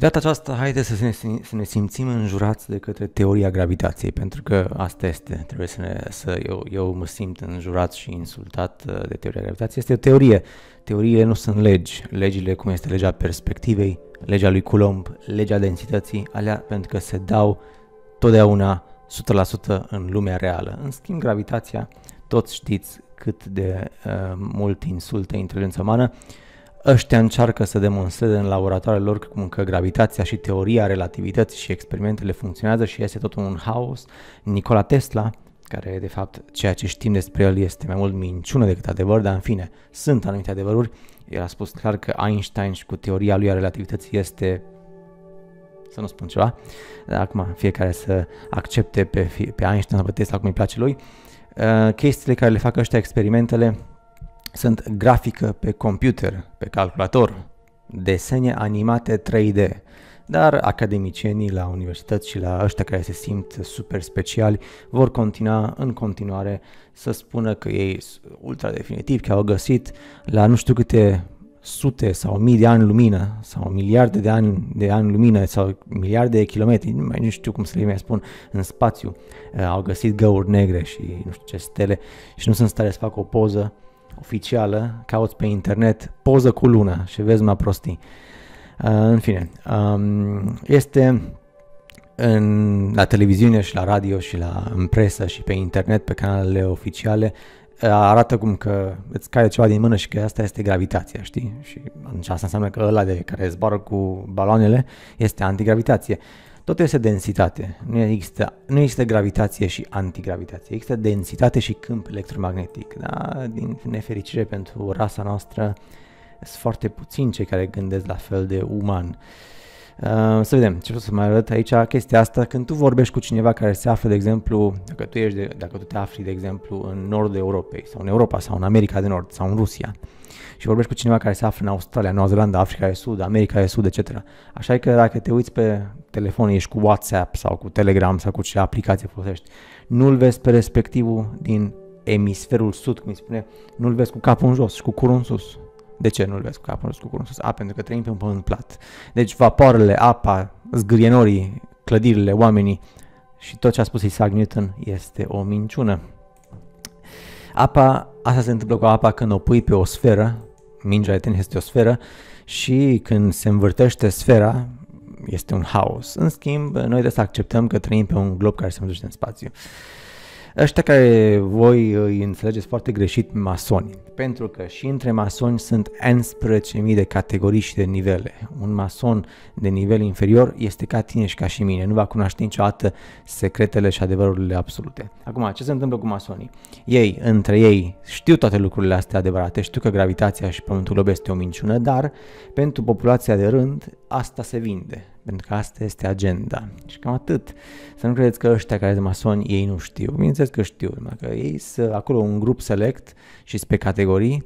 data aceasta, haideți să ne, să ne simțim înjurați de către teoria gravitației, pentru că asta este, trebuie să, ne, să eu, eu mă simt înjurat și insultat uh, de teoria gravitației. Este o teorie. Teoriile nu sunt legi. Legile, cum este legea perspectivei, legea lui Coulomb, legea densității, alea pentru că se dau totdeauna 100% în lumea reală. În schimb, gravitația, toți știți cât de uh, mult insultă inteligența umană. Uh, Ăștia încearcă să demonstreze în laboratoarele lor cum că gravitația și teoria relativității și experimentele funcționează și este tot un haos. Nikola Tesla, care de fapt ceea ce știm despre el este mai mult minciună decât adevăr, dar în fine, sunt anumite adevăruri. El a spus clar că Einstein și cu teoria lui a relativității este să nu spun ceva, dar acum fiecare să accepte pe, pe Einstein sau pe Tesla cum îi place lui. Uh, chestiile care le fac ăștia experimentele sunt grafică pe computer, pe calculator, desene animate 3D, dar academicienii la universități și la ăștia care se simt super speciali vor continua în continuare să spună că ei ultra definitiv, că au găsit la nu știu câte sute sau mii de ani lumină sau miliarde de ani de ani lumină sau miliarde de kilometri, nu mai nu știu cum să le mai spun, în spațiu, eh, au găsit găuri negre și nu știu ce stele și nu sunt stare să fac o poză oficială, cauți pe internet poză cu luna și vezi mai prostii. Uh, în fine, um, este în, la televiziune și la radio și la în presă și pe internet, pe canalele oficiale, uh, arată cum că îți cade ceva din mână și că asta este gravitația, știi? Și asta înseamnă că ăla de care zboară cu baloanele este antigravitație. Uh, tot este densitate. Nu există, nu există gravitație și antigravitație. Există densitate și câmp electromagnetic. Da? Din nefericire pentru rasa noastră, sunt foarte puțini cei care gândesc la fel de uman. Uh, să vedem ce vreau să mai arăt aici chestia asta. Când tu vorbești cu cineva care se află, de exemplu, dacă tu, ești de, dacă tu te afli, de exemplu, în nordul Europei sau în Europa sau în America de Nord sau în Rusia și vorbești cu cineva care se află în Australia, Noua Zeelandă, Africa de Sud, America de Sud, etc. Așa că dacă te uiți pe telefon, ești cu WhatsApp sau cu Telegram sau cu ce aplicație folosești. Nu-l vezi pe respectivul din emisferul sud, cum îi spune, nu-l vezi cu capul în jos și cu curul în sus. De ce nu-l vezi cu capul în jos, cu curul în sus? A, pentru că trăim pe un pământ plat. Deci vapoarele, apa, zgârienorii, clădirile, oamenii și tot ce a spus Isaac Newton este o minciună. Apa, asta se întâmplă cu apa când o pui pe o sferă, mingea de tenis este o sferă, și când se învârtește sfera, este un haos. În schimb, noi trebuie să acceptăm că trăim pe un glob care se duce în spațiu ăștia care voi îi înțelegeți foarte greșit masoni, pentru că și între masoni sunt 11.000 de categorii și de nivele. Un mason de nivel inferior este ca tine și ca și mine, nu va cunoaște niciodată secretele și adevărurile absolute. Acum, ce se întâmplă cu masonii? Ei, între ei, știu toate lucrurile astea adevărate, știu că gravitația și pământul glob este o minciună, dar pentru populația de rând asta se vinde pentru că asta este agenda. Și cam atât. Să nu credeți că ăștia care sunt masoni, ei nu știu. Bineînțeles că știu, numai că ei sunt acolo un grup select și sunt pe categorii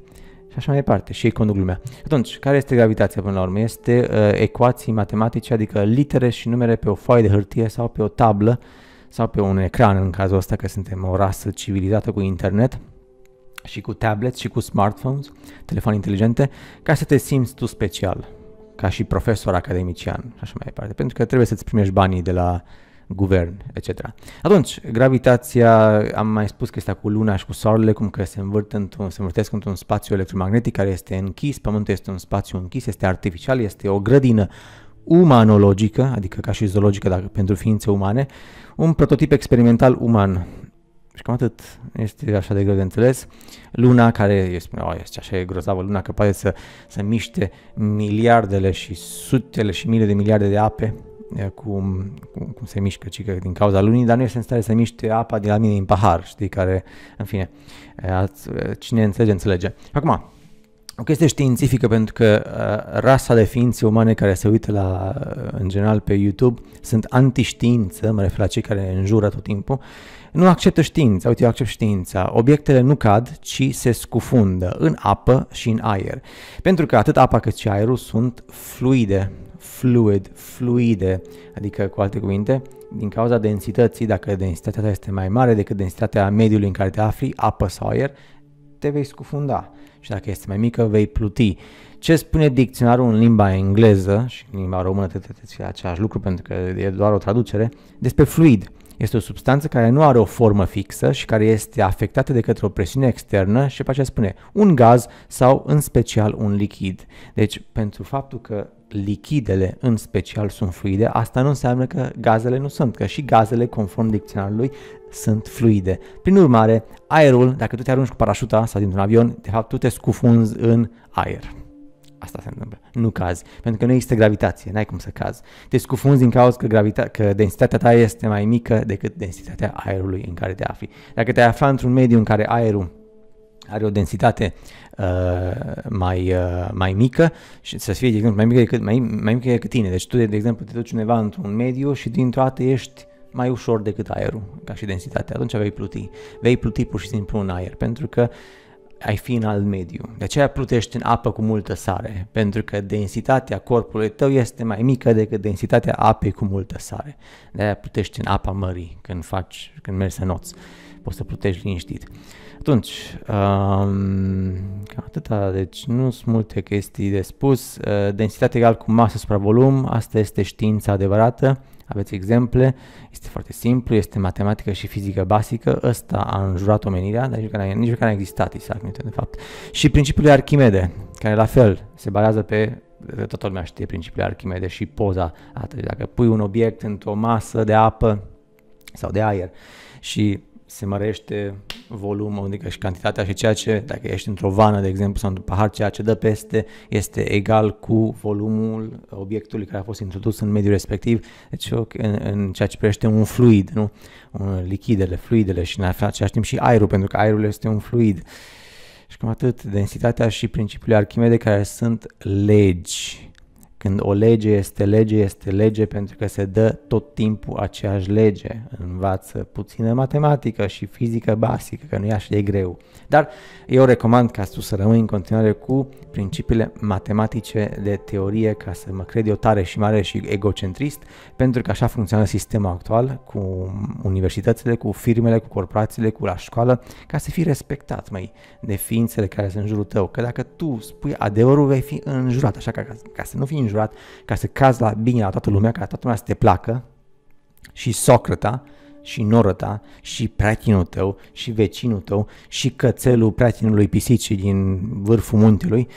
și așa mai departe. Și ei conduc lumea. Atunci, care este gravitația până la urmă? Este uh, ecuații matematice, adică litere și numere pe o foaie de hârtie sau pe o tablă sau pe un ecran în cazul ăsta că suntem o rasă civilizată cu internet și cu tablets și cu smartphones, telefoane inteligente, ca să te simți tu special ca și profesor academician și așa mai departe, pentru că trebuie să-ți primești banii de la guvern, etc. Atunci, gravitația, am mai spus că este cu luna și cu soarele, cum că se, învârt într-un, se învârtesc într-un spațiu electromagnetic care este închis, pământul este un spațiu închis, este artificial, este o grădină umanologică, adică ca și zoologică dacă, pentru ființe umane, un prototip experimental uman și cam atât este așa de greu de înțeles. Luna care este, oh, este așa e grozavă, luna că poate să, să miște miliardele și sutele și mile de miliarde de ape cum, cum, cum se mișcă cică din cauza lunii, dar nu este în stare să miște apa din la mine în pahar, știi, care, în fine, ați, cine înțelege, înțelege. Acum, o chestie științifică pentru că uh, rasa de ființe umane care se uită la, uh, în general pe YouTube sunt antiștiință, mă refer la cei care înjură tot timpul, nu acceptă știința, uite eu accept știința, obiectele nu cad, ci se scufundă în apă și în aer. Pentru că atât apa cât și aerul sunt fluide, fluid, fluide, adică cu alte cuvinte, din cauza densității, dacă densitatea ta este mai mare decât densitatea mediului în care te afli, apă sau aer, te vei scufunda și dacă este mai mică vei pluti. Ce spune dicționarul în limba engleză și în limba română trebuie același lucru pentru că e doar o traducere, despre fluid. Este o substanță care nu are o formă fixă și care este afectată de către o presiune externă și pe aceea spune un gaz sau în special un lichid. Deci pentru faptul că lichidele în special sunt fluide, asta nu înseamnă că gazele nu sunt, că și gazele, conform dicționarului, sunt fluide. Prin urmare, aerul, dacă tu te arunci cu parașuta sau dintr-un avion, de fapt tu te scufunzi în aer. Asta se întâmplă. Nu cazi. Pentru că nu există gravitație. N-ai cum să cazi. Te scufunzi din cauza că, gravita- că densitatea ta este mai mică decât densitatea aerului în care te afli. Dacă te afla într-un mediu în care aerul are o densitate uh, mai, uh, mai mică și să fie, de exemplu, mai mică decât, mai, mai mică decât tine. Deci tu, de exemplu, te duci undeva într-un mediu și dintr-o dată ești mai ușor decât aerul, ca și densitate, atunci vei pluti. Vei pluti pur și simplu în aer, pentru că ai fi în alt mediu. De aceea plutești în apă cu multă sare, pentru că densitatea corpului tău este mai mică decât densitatea apei cu multă sare. De aceea plutești în apa mării când faci, când mergi să noți. Poți să plutești liniștit. Atunci, um, atâta, deci nu sunt multe chestii de spus. Uh, densitatea egal cu masă supra volum, asta este știința adevărată aveți exemple, este foarte simplu, este matematică și fizică basică, ăsta a înjurat omenirea, dar nici măcar nici măcar n-a existat Isaac Newton, de fapt. Și principiul Archimede, care la fel se bazează pe toată lumea știe principiul Archimede și poza atât. Dacă pui un obiect într-o masă de apă sau de aer și se mărește volumul, adică și cantitatea și ceea ce, dacă ești într-o vană, de exemplu, sau într-un pahar, ceea ce dă peste este egal cu volumul obiectului care a fost introdus în mediul respectiv, deci în, în ceea ce privește un fluid, nu? Lichidele, fluidele și în același timp și aerul, pentru că aerul este un fluid. Și cum atât, densitatea și principiile Archimede care sunt legi când o lege este lege, este lege pentru că se dă tot timpul aceeași lege. Învață puțină matematică și fizică basică, că nu e așa de greu. Dar eu recomand ca tu să rămâi în continuare cu principiile matematice de teorie ca să mă cred eu tare și mare și egocentrist, pentru că așa funcționează sistemul actual cu universitățile, cu firmele, cu corporațiile, cu la școală, ca să fii respectat, mai de ființele care sunt în jurul tău. Că dacă tu spui adevărul, vei fi înjurat, așa ca, ca să nu fii înjurat împrejurat ca să cazi la bine la toată lumea, ca toată lumea să te placă și socrata și norăta și preatinul tău și vecinul tău și cățelul preatinului pisicii din vârful muntelui,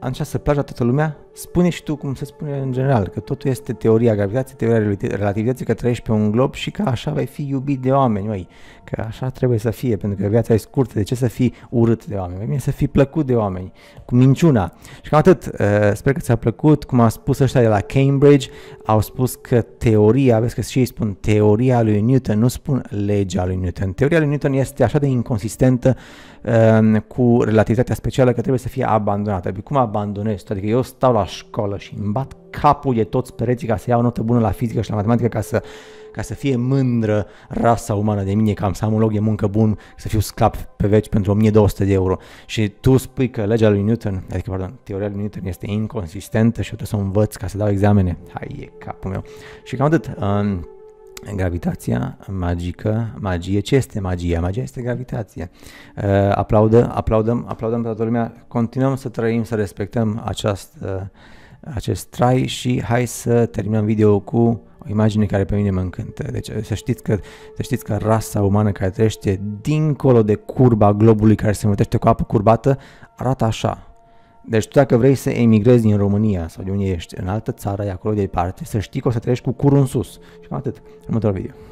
așa să placi la toată lumea spune și tu cum se spune în general, că totul este teoria gravitației, teoria relativității, că trăiești pe un glob și că așa vei fi iubit de oameni, măi, că așa trebuie să fie, pentru că viața e scurtă, de ce să fii urât de oameni? Mie păi să fii plăcut de oameni, cu minciuna. Și cam atât, uh, sper că ți-a plăcut, cum a spus ăștia de la Cambridge, au spus că teoria, vezi că și ei spun teoria lui Newton, nu spun legea lui Newton. Teoria lui Newton este așa de inconsistentă um, cu relativitatea specială că trebuie să fie abandonată. Cum abandonezi? Adică eu stau la la școală și îmi bat capul de toți pereții ca să iau notă bună la fizică și la matematică ca să, ca să fie mândră rasa umană de mine, că am să am un loc de muncă bun, să fiu sclap pe veci pentru 1200 de euro. Și tu spui că legea lui Newton, adică, pardon, teoria lui Newton este inconsistentă și eu trebuie să o învăț ca să dau examene. Hai, e capul meu. Și cam atât. Um, gravitația magică, magie. Ce este magia? Magia este gravitație. Uh, aplaudă, aplaudăm, aplaudăm toată lumea, continuăm să trăim, să respectăm aceast, uh, acest trai și hai să terminăm video cu o imagine care pe mine mă încântă. Deci uh, să știți că, să știți că rasa umană care trăiește dincolo de curba globului care se învătește cu apă curbată arată așa. Deci tu dacă vrei să emigrezi din România sau de unde ești, în altă țară, e acolo de departe, să știi că o să treci cu curul în sus. Și cam atât. Următorul video.